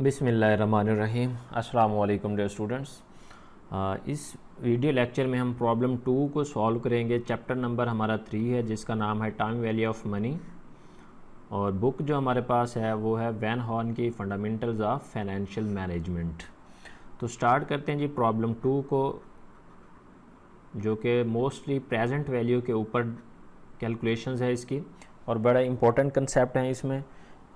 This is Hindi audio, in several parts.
बिसमीम् अल्लाम डे स्टूडेंट्स इस वीडियो लेक्चर में हम प्रॉब्लम टू को सॉल्व करेंगे चैप्टर नंबर हमारा थ्री है जिसका नाम है टाइम वैल्यू ऑफ मनी और बुक जो हमारे पास है वो है वैन हॉर्न की फंडामेंटल्स ऑफ फाइनेंशियल मैनेजमेंट तो स्टार्ट करते हैं जी प्रॉब्लम टू को जो कि मोस्टली प्रेजेंट वैल्यू के ऊपर कैलकुलेशंस है इसकी और बड़ा इंपॉर्टेंट कंसेप्ट है इसमें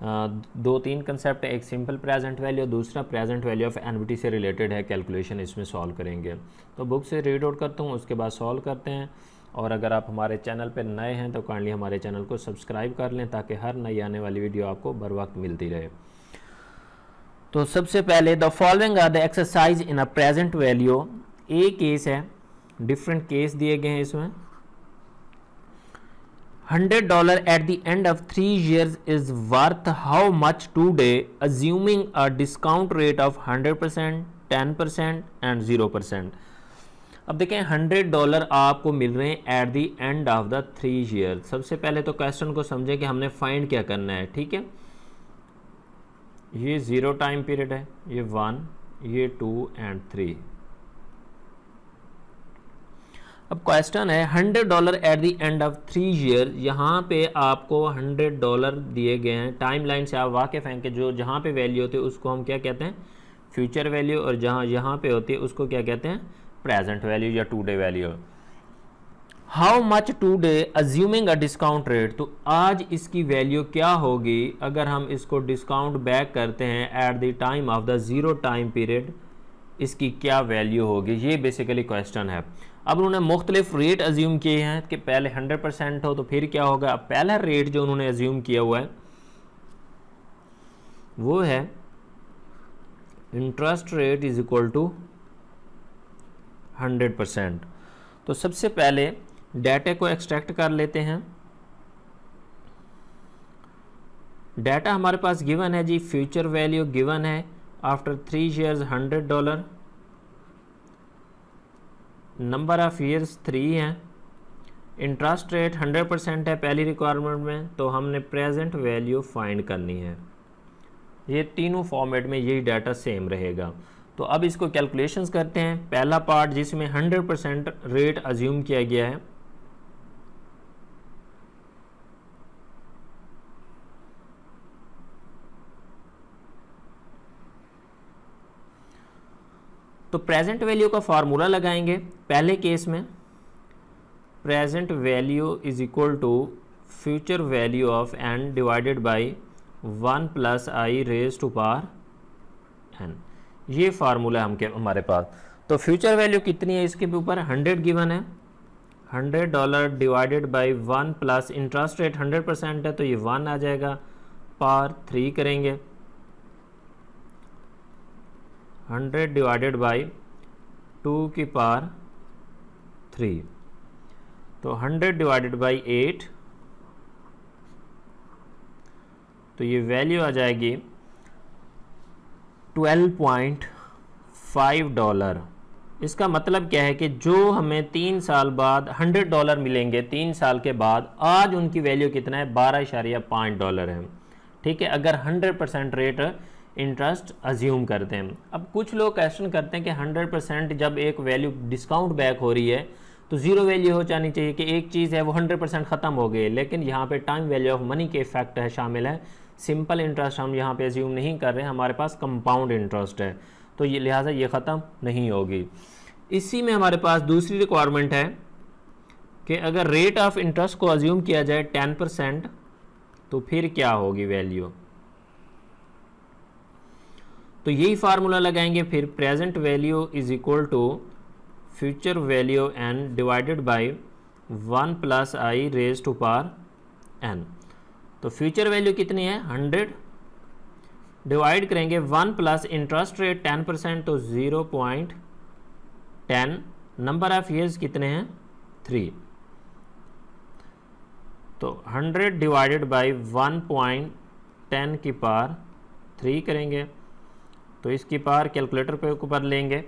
दो तीन कंसेप्ट एक सिंपल प्रेजेंट वैल्यू और दूसरा प्रेजेंट वैल्यू ऑफ एनविटी से रिलेटेड है कैलकुलेशन इसमें सॉल्व करेंगे तो बुक से रीड आउट करता हूँ उसके बाद सॉल्व करते हैं और अगर आप हमारे चैनल पर नए हैं तो काइंडली हमारे चैनल को सब्सक्राइब कर लें ताकि हर नई आने वाली वीडियो आपको बर वक्त मिलती रहे तो सबसे पहले the following are the exercise in a present value A case है डिफरेंट केस दिए गए हैं इसमें hundred dollar at the end of three years is worth how much today assuming a discount rate of hundred percent ten percent and zero percent अब देखें हंड्रेड डॉलर आपको मिल रहे हैं at the end of the three year सबसे पहले तो क्वेश्चन को समझे कि हमने फाइंड क्या करना है ठीक है ये ज़ीरो टाइम पीरियड है ये वन ये टू एंड थ्री अब क्वेश्चन है hundred dollar at the end of three year यहाँ पे आपको हंड्रेड डॉलर दिए गए हैं टाइम लाइन से आप वाकिफ़ हैं कि जो जहाँ पे वैल्यू होती है उसको हम क्या कहते हैं फ्यूचर वैल्यू और जहाँ यहाँ पे होती है उसको क्या कहते हैं प्रेजेंट वैल्यू या today value how much today assuming a discount rate तो आज इसकी वैल्यू क्या होगी अगर हम इसको डिस्काउंट बैक करते हैं at the time of the zero time period इसकी क्या वैल्यू होगी ये बेसिकली क्वेश्चन है अब उन्होंने मुख्तलिफ रेट अज्यूम किए हैं कि पहले हंड्रेड परसेंट हो तो फिर क्या होगा अब पहला रेट जो उन्होंने अज्यूम किया हुआ है वो है interest rate is equal to hundred percent तो सबसे पहले डाटे को एक्सट्रैक्ट कर लेते हैं डाटा हमारे पास गिवन है जी फ्यूचर वैल्यू गिवन है after three years hundred dollar number of years three हैं इंटरेस्ट रेट हंड्रेड परसेंट है पहली रिक्वायरमेंट में तो हमने प्रेजेंट वैल्यू फाइंड करनी है ये तीनों फॉर्मेट में यही डाटा सेम रहेगा तो अब इसको कैलकुलेशंस करते हैं पहला पार्ट जिसमें हंड्रेड परसेंट रेट अज्यूम किया गया है तो प्रेजेंट वैल्यू का फार्मूला लगाएंगे पहले केस में present value is equal to future value of N divided by one plus I raise to power N ये फार्मूला हमके हमारे पास तो फ्यूचर वैल्यू कितनी है इसके ऊपर हंड्रेड गिवन है hundred dollar divided by one plus interest rate hundred percent है तो ये वन आ जाएगा पार थ्री करेंगे हंड्रेड डिवाइडेड बाई टू की पार थ्री तो हंड्रेड डिवाइडेड बाई एट तो ये वैल्यू आ जाएगी ट्वेल्व पॉइंट फाइव डॉलर इसका मतलब क्या है कि जो हमें तीन साल बाद हंड्रेड डॉलर मिलेंगे तीन साल के बाद आज उनकी वैल्यू कितना है बारह इशारिया पाँच डॉलर है ठीक है अगर hundred percent rate interest assume करते हैं अब कुछ लोग क्वेश्चन करते हैं कि हंड्रेड परसेंट जब एक वैल्यू डिस्काउंट बैक हो रही है तो ज़ीरो वैल्यू हो जानी चाहिए कि एक चीज़ है वो हंड्रेड परसेंट ख़त्म हो गई लेकिन यहाँ पे टाइम वैल्यू ऑफ मनी के फैक्ट है शामिल है सिंपल इंटरेस्ट हम यहाँ पे अज्यूम नहीं कर रहे हैं हमारे पास कंपाउंड इंटरेस्ट है तो ये लिहाजा ये ख़त्म नहीं होगी इसी में हमारे पास दूसरी रिक्वायरमेंट है कि अगर रेट ऑफ इंटरेस्ट को अज्यूम किया जाए टेन परसेंट तो फिर क्या होगी वैल्यू तो यही फार्मूला लगाएंगे फिर present value is equal to future value N divided by one plus I raise to power N तो फ्यूचर वैल्यू कितनी है हंड्रेड डिवाइड करेंगे one plus interest rate ten percent तो zero point ten number of years कितने हैं थ्री तो hundred divided by one point ten की पार थ्री करेंगे तो इसकी पावर कैलकुलेटर पे ऊपर लेंगे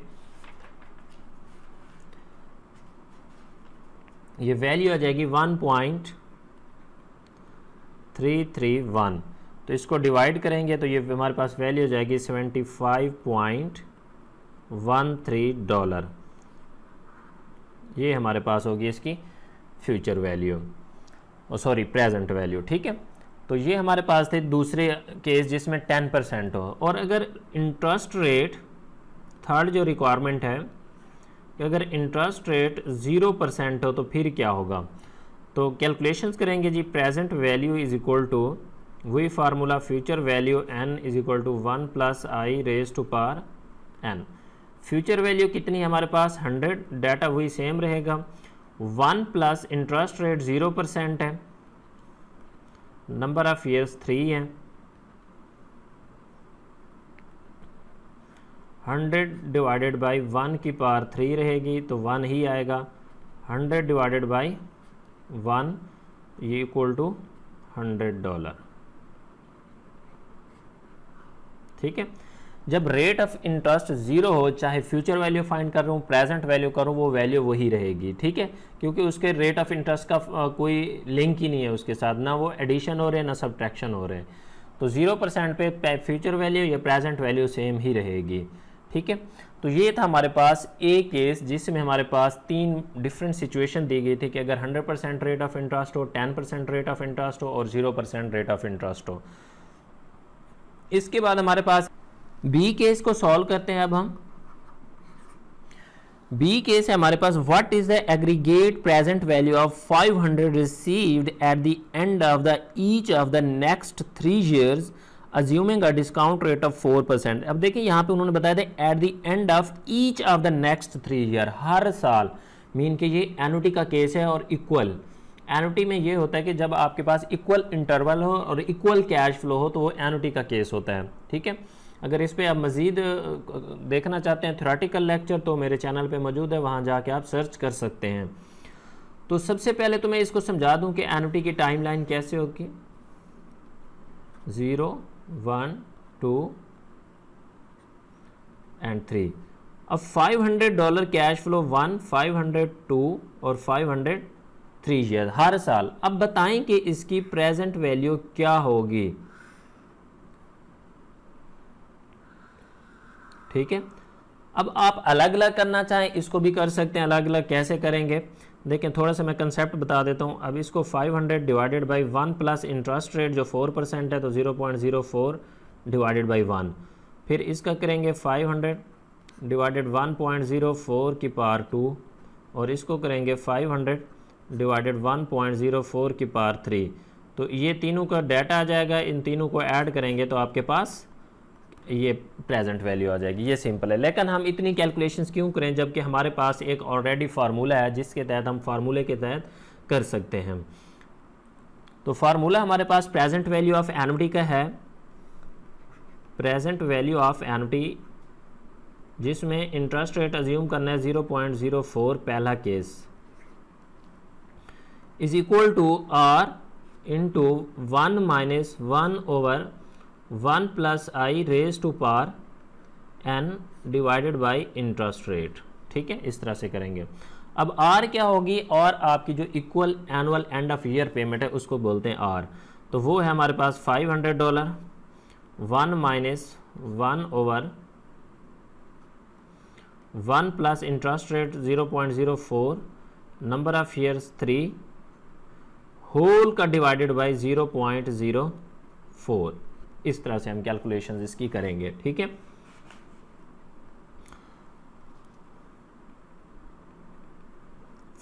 ये वैल्यू आ जाएगी one point three three one तो इसको डिवाइड करेंगे तो ये हमारे पास वैल्यू हो जाएगी seventy five point one three dollar ये हमारे पास होगी इसकी फ्यूचर वैल्यू और सॉरी प्रेजेंट वैल्यू ठीक है तो ये हमारे पास थे दूसरे केस जिसमें टेन परसेंट हो और अगर इंटरेस्ट रेट थर्ड जो रिक्वायरमेंट है कि अगर इंटरेस्ट रेट ज़ीरो परसेंट हो तो फिर क्या होगा तो कैलकुलेशंस करेंगे जी present value is equal to वही formula future value N is equal to one plus I raise to power N future value कितनी हमारे पास हंड्रेड डाटा वही सेम रहेगा one plus interest rate zero percent है नंबर ऑफ ईयर्स थ्री हैं हंड्रेड डिवाइडेड बाई वन की पावर थ्री रहेगी तो वन ही आएगा हंड्रेड डिवाइडेड बाई वन ये इक्वल टू हंड्रेड डॉलर ठीक है जब रेट ऑफ इंटरेस्ट ज़ीरो हो चाहे फ्यूचर वैल्यू फाइंड कर रहा हूँ प्रेजेंट वैल्यू करूँ वो वैल्यू वही रहेगी ठीक है क्योंकि उसके रेट ऑफ इंटरेस्ट का कोई लिंक ही नहीं है उसके साथ ना वो एडिशन हो रहे ना सब्ट्रैक्शन हो रहे हैं तो ज़ीरो परसेंट पे फ्यूचर वैल्यू या प्रेजेंट वैल्यू सेम ही रहेगी ठीक है तो ये था हमारे पास ए केस जिसमें हमारे पास तीन डिफरेंट सिचुएशन दी गई थी कि अगर 100 परसेंट रेट ऑफ इंटरेस्ट हो 10 परसेंट रेट ऑफ इंटरेस्ट हो और 0 परसेंट रेट ऑफ इंटरेस्ट हो इसके बाद हमारे पास बी केस को सॉल्व करते हैं अब हम बी केस है हमारे पास what is the aggregate present value of 500 received at the end of the each of the next three years assuming a discount rate of four percent अब देखिए यहां पे उन्होंने बताया था at the end of each of the next three year हर साल मीन कि ये एनुटी का केस है और इक्वल एनुटी में ये होता है कि जब आपके पास इक्वल इंटरवल हो और इक्वल कैश फ्लो हो तो वो एनुटी का केस होता है ठीक है अगर इस पर आप मज़ीद देखना चाहते हैं थ्योरेटिकल लेक्चर तो मेरे चैनल पर मौजूद है वहाँ जाके आप सर्च कर सकते हैं तो सबसे पहले तो मैं इसको समझा दूँ कि एन की टाइम लाइन कैसे होगी zero one two and three अब 500 dollar cash flow one 500 two और 500 थ्री हर साल अब बताएं कि इसकी प्रेजेंट वैल्यू क्या होगी ठीक है अब आप अलग अलग करना चाहें इसको भी कर सकते हैं अलग अलग कैसे करेंगे देखें थोड़ा सा मैं कंसेप्ट बता देता हूँ अब इसको 500 divided by one plus interest rate जो 4 परसेंट है तो 0.04 डिवाइडेड बाई वन फिर इसका करेंगे 500 डिवाइडेड 1.04 की पार टू और इसको करेंगे 500 डिवाइडेड 1.04 की पार थ्री तो ये तीनों का डाटा आ जाएगा इन तीनों को ऐड करेंगे तो आपके पास ये प्रेजेंट वैल्यू आ जाएगी ये सिंपल है लेकिन हम इतनी कैलकुलेशन क्यों करें जबकि हमारे पास एक ऑलरेडी फार्मूला है जिसके तहत हम फार्मूले के तहत कर सकते हैं तो फार्मूला हमारे पास प्रेजेंट वैल्यू ऑफ एनटी का है प्रेजेंट वैल्यू ऑफ एनटी जिसमें इंटरेस्ट रेट अज्यूम करना है ज़ीरो पॉइंट ज़ीरो फोर पहला case is equal to R into one minus one over one plus I raise to power N divided by interest rate ठीक है इस तरह से करेंगे अब आर क्या होगी और आपकी जो equal annual end of year payment है उसको बोलते हैं आर तो वो है हमारे पास five hundred dollar one minus one over one plus interest rate zero point zero four number of years three whole का divided by zero point zero four इस तरह से हम कैलकुलेशन इसकी करेंगे ठीक है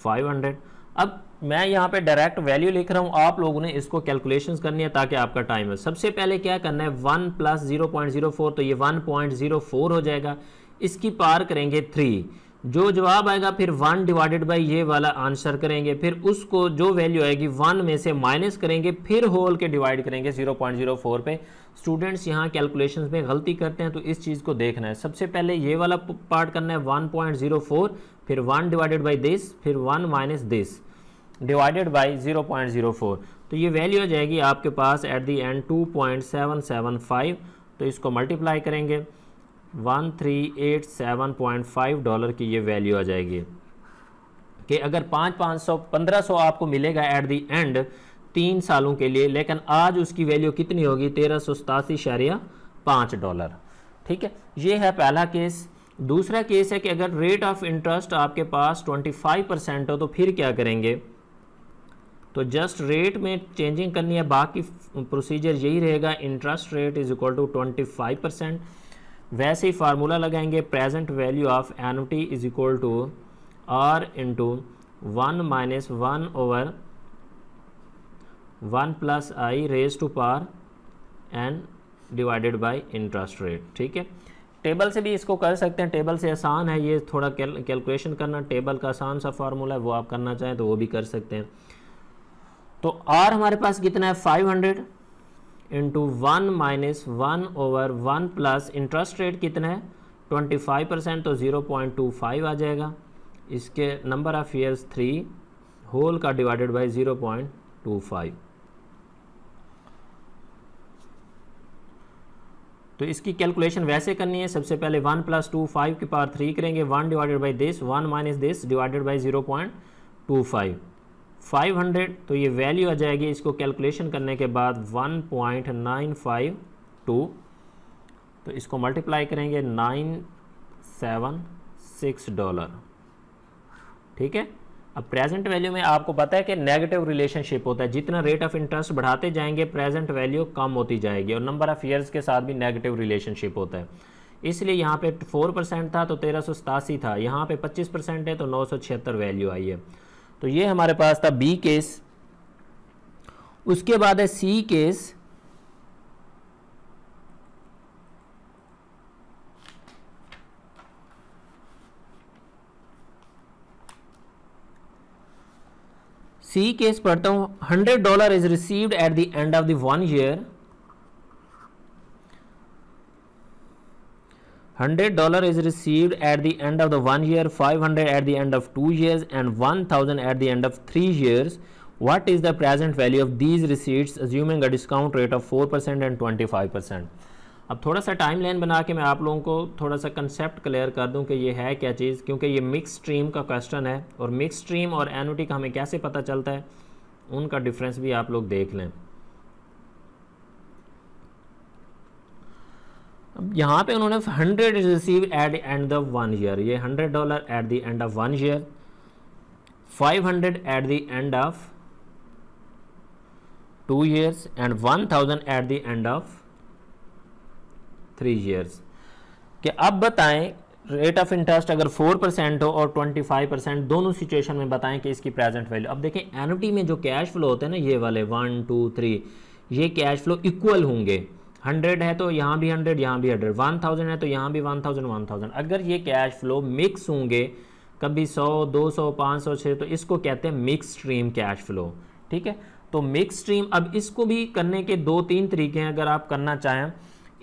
फाइव हंड्रेड अब मैं यहां पे डायरेक्ट वैल्यू लिख रहा हूं आप लोगों ने इसको कैलकुलेशन करनी है ताकि आपका टाइम है सबसे पहले क्या करना है one plus zero point zero four तो ये वन पॉइंट जीरो फोर हो जाएगा इसकी पार करेंगे थ्री जो जवाब आएगा फिर वन डिवाइडेड बाई ये वाला आंसर करेंगे फिर उसको जो वैल्यू आएगी वन में से माइनस करेंगे फिर होल के डिवाइड करेंगे 0.04 पे स्टूडेंट्स यहाँ कैलकुलेशन में गलती करते हैं तो इस चीज़ को देखना है सबसे पहले ये वाला पार्ट करना है 1.04 फिर वन डिवाइडेड बाई दिस फिर one minus this divided by four तो ये वैल्यू आ जाएगी आपके पास एट दी एंड फाइव तो इसको मल्टीप्लाई करेंगे one three eight seven point five dollar की ये वैल्यू आ जाएगी कि अगर पाँच पाँच सौ पंद्रह सौ आपको मिलेगा एट दी एंड तीन सालों के लिए लेकिन आज उसकी वैल्यू कितनी होगी तेरह सौ सतासी शारिया पाँच डॉलर ठीक है ये है पहला केस दूसरा केस है कि अगर रेट ऑफ इंटरेस्ट आपके पास ट्वेंटी फाइव परसेंट हो तो फिर क्या करेंगे तो जस्ट रेट में चेंजिंग करनी है बाकी प्रोसीजर यही रहेगा interest rate is equal to twenty five percent वैसे ही फार्मूला लगाएंगे present value of annuity is equal to R into one minus one over one plus I raise to power N divided by interest rate ठीक है टेबल से भी इसको कर सकते हैं टेबल से आसान है ये थोड़ा कैलकुलेशन कैलकुलेशन करना टेबल का आसान सा फार्मूला है वो आप करना चाहें तो वो भी कर सकते हैं तो आर हमारे पास कितना है five hundred into one minus one over one plus interest rate कितना है ट्वेंटी फाइव परसेंट तो ज़ीरो पॉइंट टू फाइव आ जाएगा इसके number of years three whole का divided by zero point two five तो इसकी कैलकुलेशन वैसे करनी है सबसे पहले वन प्लस टू फाइव की पावर थ्री करेंगे one divided by this one minus this divided by zero point two five 500 तो ये वैल्यू आ जाएगी इसको कैलकुलेशन करने के बाद 1.952 तो इसको मल्टीप्लाई करेंगे 976 डॉलर ठीक है अब प्रेजेंट वैल्यू में आपको पता है कि नेगेटिव रिलेशनशिप होता है जितना रेट ऑफ इंटरेस्ट बढ़ाते जाएंगे प्रेजेंट वैल्यू कम होती जाएगी और नंबर ऑफ़ ईयर्स के साथ भी नेगेटिव रिलेशनशिप होता है इसलिए यहाँ पे फोर परसेंट था तो तेरह सौ सतासी था यहाँ पे पच्चीस परसेंट है तो नौ सौ छिहत्तर वैल्यू आई है तो ये हमारे पास था बी केस उसके बाद है सी केस सी केस पढ़ता हूं hundred dollar is received at the end of the one year hundred dollar is receive at the end of the one year five hundred at the end of two years and one thousand at the end of three years what is the present value of these discount rate of four percent and twenty five percent अब थोड़ा सा टाइम लाइन बना के मैं आप लोगों को थोड़ा सा कंसेप्ट क्लियर कर दूँ कि ये है क्या चीज़ क्योंकि ये मिक्स स्ट्रीम का क्वेश्चन है और मिक्स स्ट्रीम और एनुटी का हमें कैसे पता चलता है उनका डिफरेंस भी आप लोग देख लें यहाँ पे उन्होंने hundred receive at end the one year ये hundred dollar at the end of one year five hundred at the end of two years and one thousand at the end of three years कि अब बताएं रेट ऑफ इंटरेस्ट अगर फोर परसेंट हो और ट्वेंटी फाइव परसेंट दोनों सिचुएशन में बताएं कि इसकी प्रेजेंट वैल्यू अब देखें एनटी में जो कैश फ्लो होते हैं ना ये वाले वन टू थ्री ये कैश फ्लो इक्वल होंगे हंड्रेड है तो यहाँ भी हंड्रेड यहाँ भी हंड्रेड वन थाउजेंड है तो यहाँ भी वन थाउजेंड वन थाउजेंड अगर ये कैश फ्लो मिक्स होंगे कभी सौ दो सौ पाँच सौ छः तो इसको कहते हैं मिक्स स्ट्रीम कैश फ्लो ठीक है तो मिक्स स्ट्रीम अब इसको भी करने के दो तीन तरीके हैं अगर आप करना चाहें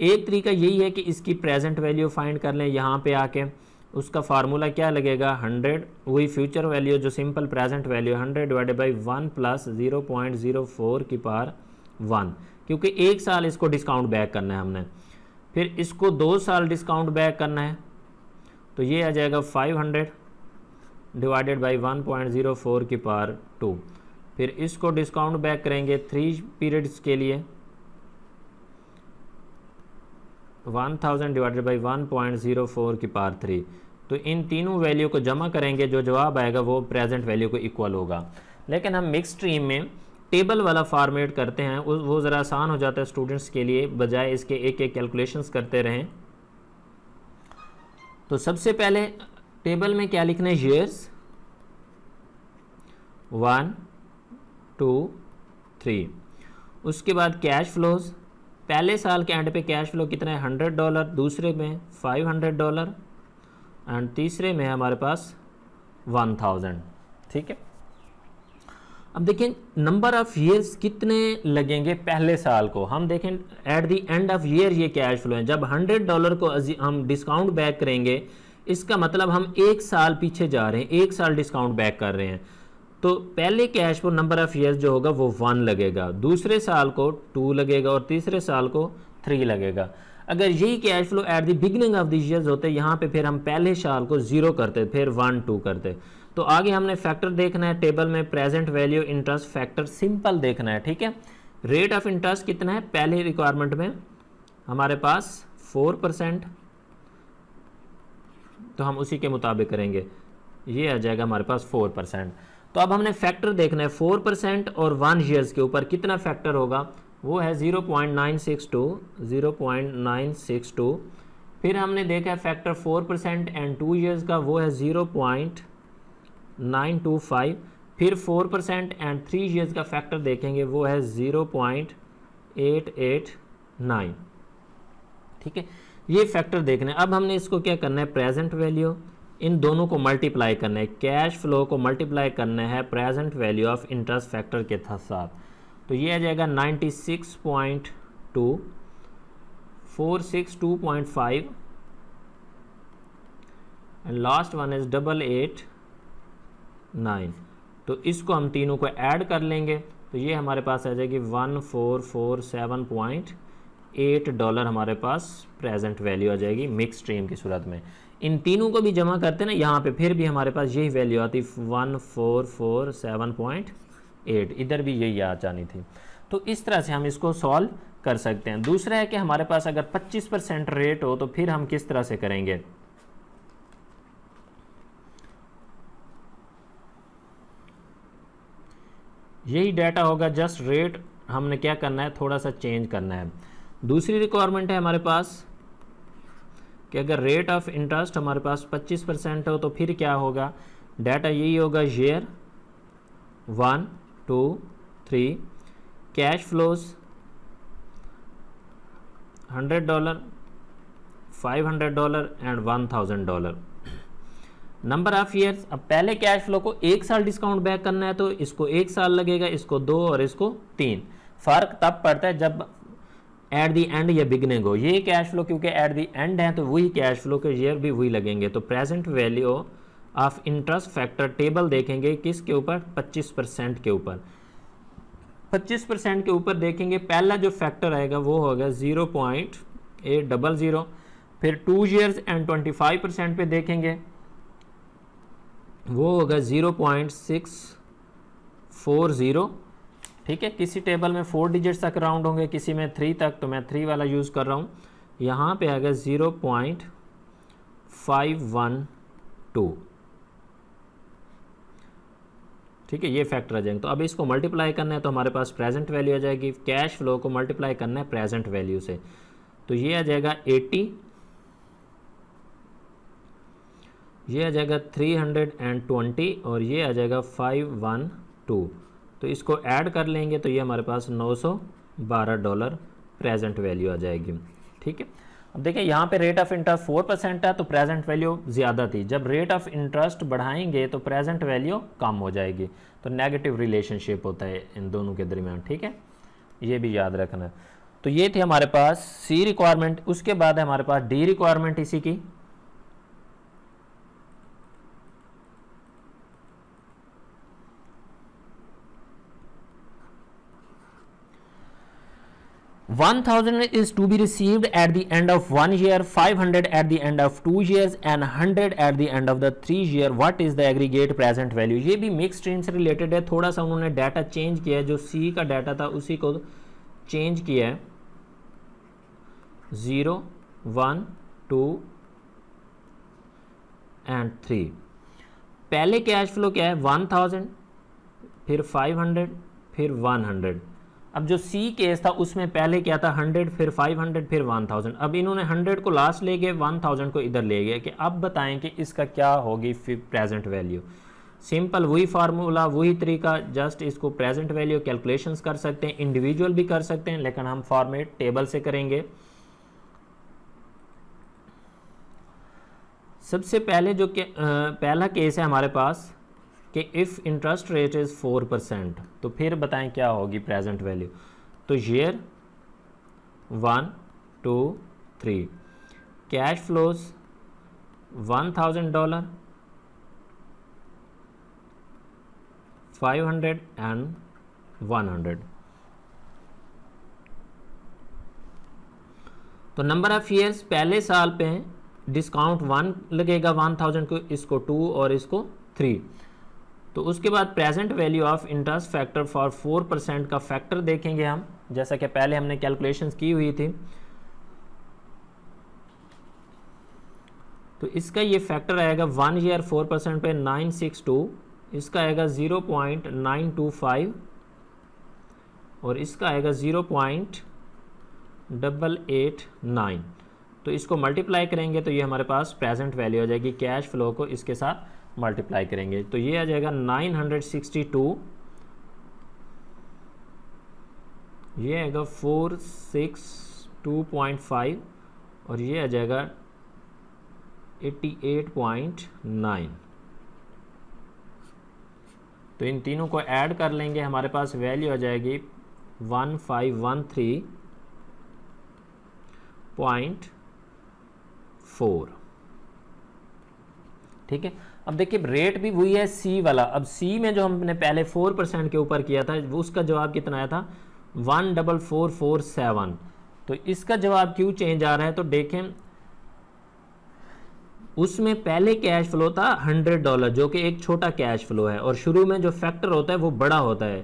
एक तरीका यही है कि इसकी प्रेजेंट वैल्यू फाइंड कर लें यहाँ पे आके उसका फार्मूला क्या लगेगा हंड्रेड वही फ्यूचर वैल्यू जो simple present value hundred divided by one plus zero point zero four की पार वन क्योंकि एक साल इसको डिस्काउंट बैक करना है हमने फिर इसको दो साल डिस्काउंट बैक करना है तो ये आ जाएगा 500 डिवाइडेड बाई 1.04 की पार टू फिर इसको डिस्काउंट बैक करेंगे थ्री पीरियड्स के लिए 1000 डिवाइडेड बाई 1.04 की पार थ्री तो इन तीनों वैल्यू को जमा करेंगे जो जवाब आएगा वो प्रेजेंट वैल्यू को इक्वल होगा लेकिन हम मिक्स स्ट्रीम में टेबल वाला फार्मेट करते हैं वो ज़रा आसान हो जाता है स्टूडेंट्स के लिए बजाय इसके एक एक कैलकुलेशंस करते रहें तो सबसे पहले टेबल में क्या लिखना है ईयर्स वन टू थ्री उसके बाद कैश फ्लोज पहले साल के एंड पे कैश फ्लो कितना है हंड्रेड डॉलर दूसरे में फाइव हंड्रेड डॉलर एंड तीसरे में हमारे पास वन थाउजेंड ठीक है अब देखें नंबर ऑफ ईयर्स कितने लगेंगे पहले साल को हम देखें at the end of year ये कैश फ्लो है जब हंड्रेड डॉलर को हम डिस्काउंट बैक करेंगे इसका मतलब हम एक साल पीछे जा रहे हैं एक साल डिस्काउंट बैक कर रहे हैं तो पहले cash flow number of years जो होगा वो वन लगेगा दूसरे साल को टू लगेगा और तीसरे साल को थ्री लगेगा अगर यही cash flow at the beginning of the years होते यहाँ पे फिर हम पहले साल को ज़ीरो करते फिर वन टू करते तो आगे हमने फैक्टर देखना है टेबल में present value interest factor simple देखना है ठीक है रेट ऑफ इंटरेस्ट कितना है पहले रिक्वायरमेंट में हमारे पास फोर परसेंट तो हम उसी के मुताबिक करेंगे ये आ जाएगा हमारे पास फोर परसेंट तो अब हमने फैक्टर देखना है फोर परसेंट और वन ईयर्स के ऊपर कितना फैक्टर होगा वो है zero point nine six two zero point nine six two फिर हमने देखा है factor four percent and two years का वो है zero point nine two five फिर four percent and three years का फैक्टर देखेंगे वो है zero point eight eight nine ठीक है ये फैक्टर देखना है अब हमने इसको क्या करना है प्रेजेंट वैल्यू इन दोनों को मल्टीप्लाई करना है कैश फ्लो को मल्टीप्लाई करना है present value of interest factor के साथ तो ये आ जाएगा ninety six point two four six two point five and last one is double eight nine तो इसको हम तीनों को ऐड कर लेंगे तो ये हमारे पास आ जाएगी one four four seven point eight dollar हमारे पास प्रेजेंट वैल्यू आ जाएगी मिक्स स्ट्रीम की सूरत में इन तीनों को भी जमा करते ना यहाँ पे फिर भी हमारे पास यही वैल्यू आती one four four seven point eight इधर भी यही आ जानी थी तो इस तरह से हम इसको सॉल्व कर सकते हैं दूसरा है कि हमारे पास अगर 25 परसेंट रेट हो तो फिर हम किस तरह से करेंगे यही डाटा होगा जस्ट रेट हमने क्या करना है थोड़ा सा चेंज करना है दूसरी रिक्वायरमेंट है हमारे पास कि अगर रेट ऑफ इंटरेस्ट हमारे पास 25 परसेंट हो तो फिर क्या होगा डाटा यही होगा share one two three cash flows hundred dollar five hundred dollar and one thousand dollar number of years अब पहले कैश फ्लो को एक साल डिस्काउंट बैक करना है तो इसको एक साल लगेगा इसको दो और इसको तीन फर्क तब पड़ता है जब एट दी एंड या बिगनिंग हो ये कैश फ्लो क्योंकि एट दी एंड है तो वही कैश फ्लो के ईयर भी वही लगेंगे तो present value of interest factor table देखेंगे किसके ऊपर 25 परसेंट के ऊपर 25 परसेंट के ऊपर देखेंगे पहला जो फैक्टर आएगा वो होगा zero point eight double zero फिर टू ईयर्स एंड 25 परसेंट पे देखेंगे वो होगा zero point six four zero ठीक है किसी टेबल में फोर डिजिट्स तक राउंड होंगे किसी में थ्री तक तो मैं थ्री वाला यूज़ कर रहा हूँ यहाँ पे आ गया zero point five one two ठीक है ये फैक्टर आ जाएंगे तो अब इसको मल्टीप्लाई करना है तो हमारे पास प्रेजेंट वैल्यू आ जाएगी कैश फ्लो को मल्टीप्लाई करना है प्रेजेंट वैल्यू से तो ये आ जाएगा एट्टी ये आ जाएगा 320 और ये आ जाएगा 512 तो इसको ऐड कर लेंगे तो ये हमारे पास 912 डॉलर प्रेजेंट वैल्यू आ जाएगी ठीक है अब देखिए यहाँ पे rate of interest four percent है तो प्रेजेंट वैल्यू ज़्यादा थी जब रेट ऑफ इंटरेस्ट बढ़ाएंगे तो प्रेजेंट वैल्यू कम हो जाएगी तो नेगेटिव रिलेशनशिप होता है इन दोनों के दरमियान ठीक है ये भी याद रखना तो ये थी हमारे पास सी रिक्वायरमेंट उसके बाद है हमारे पास डी रिक्वायरमेंट इसी की one thousand is to be received at the end of one year five hundred at the end of two year and hundred at the end of the three year what is the aggregate present value ये भी मिक्स स्ट्रीम से रिलेटेड है थोड़ा सा उन्होंने डाटा चेंज किया है जो सी का डाटा था उसी को चेंज किया है zero one two and three पहले कैश फ्लो क्या है वन थाउजेंड फिर फाइव हंड्रेड फिर वन हंड्रेड अब जो सी केस था उसमें पहले क्या था हंड्रेड फिर फाइव हंड्रेड फिर वन थाउजेंड अब इन्होंने हंड्रेड को लास्ट ले गए वन थाउजेंड को इधर ले गए कि अब बताएं कि इसका क्या होगी प्रेजेंट वैल्यू सिंपल वही फार्मूला वही तरीका जस्ट इसको प्रेजेंट वैल्यू कैलकुलेशंस कर सकते हैं इंडिविजुअल भी कर सकते हैं लेकिन हम फॉर्मेट टेबल से करेंगे सबसे पहले जो के, आ, पहला केस है हमारे पास कि if interest rate is four percent तो फिर बताएं क्या होगी प्रेजेंट वैल्यू तो year one two three cash flows one thousand dollar five hundred and one hundred तो नंबर ऑफ ईयर्स पहले साल पे डिस्काउंट वन लगेगा वन थाउजेंड को इसको टू और इसको थ्री तो उसके बाद present value of interest factor for four percent का फैक्टर देखेंगे हम जैसा कि पहले हमने कैलकुलेशंस की हुई थी तो इसका ये फैक्टर आएगा वन ईयर फोर परसेंट पे नाइन सिक्स टू इसका आएगा zero point nine two five और इसका आएगा zero point double eight nine तो इसको मल्टीप्लाई करेंगे तो ये हमारे पास प्रेजेंट वैल्यू हो जाएगी कैश फ्लो को इसके साथ मल्टीप्लाई करेंगे तो ये आ जाएगा 962 ये आएगा four six two point five और ये आ जाएगा 88.9 तो इन तीनों को ऐड कर लेंगे हमारे पास वैल्यू आ जाएगी one five one three point four ठीक है अब देखिए रेट भी वही है सी वाला अब सी में जो हमने पहले फोर परसेंट के ऊपर किया था वो उसका जवाब कितना आया था one double four four seven तो इसका जवाब क्यों चेंज आ रहा है तो देखें उसमें पहले कैश फ्लो था हंड्रेड डॉलर जो कि एक छोटा कैश फ्लो है और शुरू में जो फैक्टर होता है वो बड़ा होता है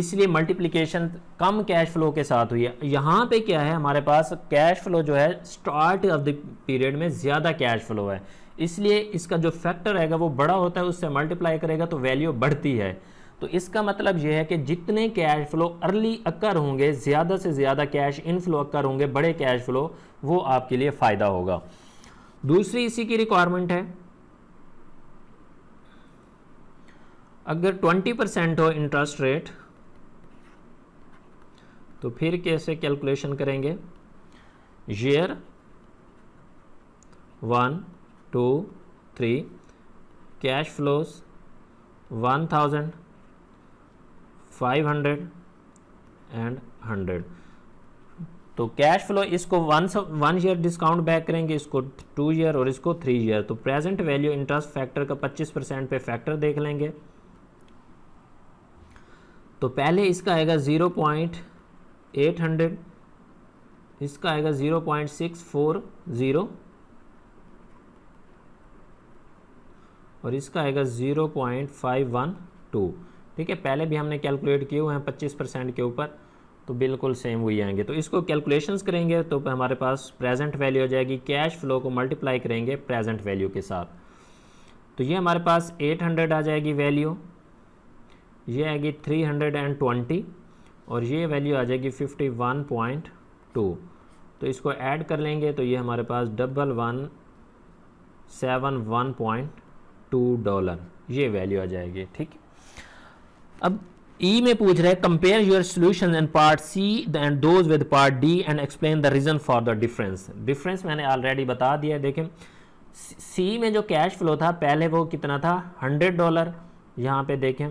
इसलिए मल्टीप्लीकेशन कम कैश फ्लो के साथ हुई है यहाँ पे क्या है हमारे पास कैश फ्लो जो है स्टार्ट ऑफ द पीरियड में ज़्यादा कैश फ्लो है इसलिए इसका जो फैक्टर रहेगा वो बड़ा होता है उससे मल्टीप्लाई करेगा तो वैल्यू बढ़ती है तो इसका मतलब यह है कि जितने कैश फ्लो अर्ली अक्कर होंगे ज़्यादा से ज़्यादा कैश इनफ्लो अक्कर होंगे बड़े कैश फ्लो वो आपके लिए फ़ायदा होगा दूसरी इसी की रिक्वायरमेंट है अगर 20 परसेंट हो इंटरेस्ट रेट तो फिर कैसे कैलकुलेशन करेंगे year one two three cash flows one thousand five hundred and hundred तो कैश फ्लो इसको one one year discount back करेंगे इसको टू ईयर और इसको थ्री ईयर तो प्रेजेंट वैल्यू इंटरेस्ट फैक्टर का 25 परसेंट पे फैक्टर देख लेंगे तो पहले इसका आएगा ज़ीरो पॉइंट एट हंड्रेड इसका आएगा zero point six four zero और इसका आएगा zero point five one two ठीक है पहले भी हमने कैलकुलेट किए हुए हैं पच्चीस परसेंट के ऊपर तो बिल्कुल सेम वही आएंगे तो इसको कैलकुलेशंस करेंगे तो हमारे पास प्रेजेंट वैल्यू हो जाएगी कैश फ्लो को मल्टीप्लाई करेंगे प्रेजेंट वैल्यू के साथ तो ये हमारे पास 800 आ जाएगी वैल्यू ये आएगी 320 और ये वैल्यू आ जाएगी 51.2 तो इसको ऐड कर लेंगे तो ये हमारे पास double one seven one point two dollar ये वैल्यू आ जाएगी ठीक अब ई e में पूछ रहे है compare your solution and part C and those with part D and explain the reason for the difference difference मैंने ऑलरेडी बता दिया है देखें सी में जो कैश फ्लो था पहले वो कितना था हंड्रेड डॉलर यहाँ पे देखें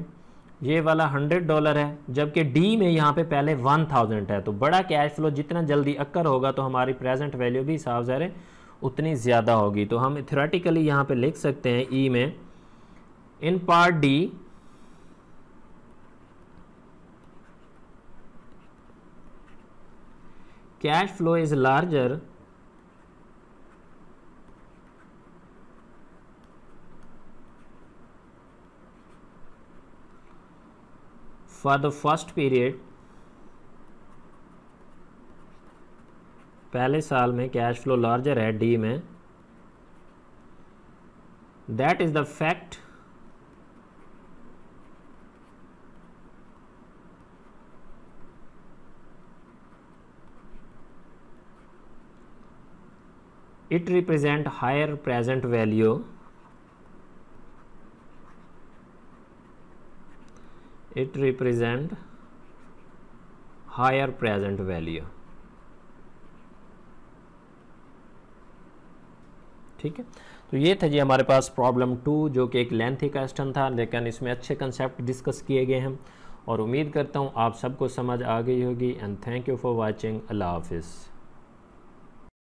ये वाला हंड्रेड डॉलर है जबकि डी में यहाँ पे पहले वन थाउजेंड है तो बड़ा कैश फ्लो जितना जल्दी अक्कर होगा तो हमारी प्रेजेंट वैल्यू भी साफ जा रहे हैं उतनी ज़्यादा होगी तो हम थ्योरेटिकली यहाँ पे लिख सकते हैं ई e में in part D cash flow is larger for the first period पहले साल में कैश फ्लो लार्जर है डी में that is the fact it represent higher present value it represent higher present value ठीक है तो ये था जी हमारे पास प्रॉब्लम टू जो कि एक लेंथी क्वेश्चन था लेकिन इसमें अच्छे कंसेप्ट डिस्कस किए गए हैं और उम्मीद करता हूँ आप सबको समझ आ गई होगी and thank you for watching अल्लाह हाफिज़